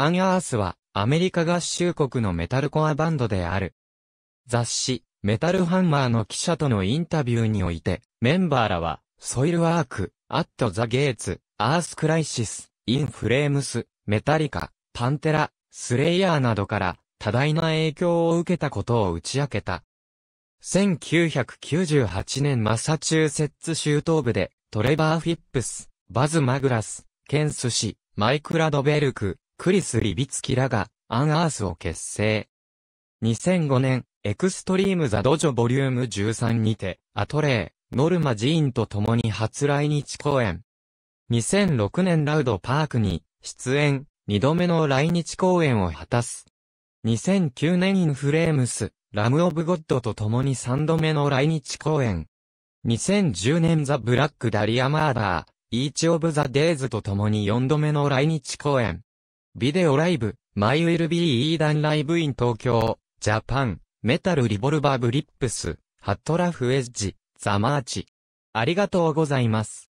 アン・アースは、アメリカ合衆国のメタルコアバンドである。雑誌、メタルハンマーの記者とのインタビューにおいて、メンバーらは、ソイルワーク、アット・ザ・ゲイツ、アース・クライシス、イン・フレームス、メタリカ、パンテラ、スレイヤーなどから、多大な影響を受けたことを打ち明けた。1998年マサチューセッツ州東部で、トレバー・フィップス、バズ・マグラス、ケンス氏、マイク・ラドベルク、クリス・リビツキらが、アン・アースを結成。2005年、エクストリーム・ザ・ドジョボリューム13にて、アトレイ、ノルマ・ジーンと共に初来日公演。2006年ラウド・パークに、出演、2度目の来日公演を果たす。2009年インフレームス、ラム・オブ・ゴッドと共に3度目の来日公演。2010年ザ・ブラック・ダリア・マーダー、イーチ・オブ・ザ・デイズと共に4度目の来日公演。ビデオライブ、マイウェルビーイーダンライブイン東京、ジャパン、メタルリボルバーブリップス、ハットラフエッジ、ザマーチ。ありがとうございます。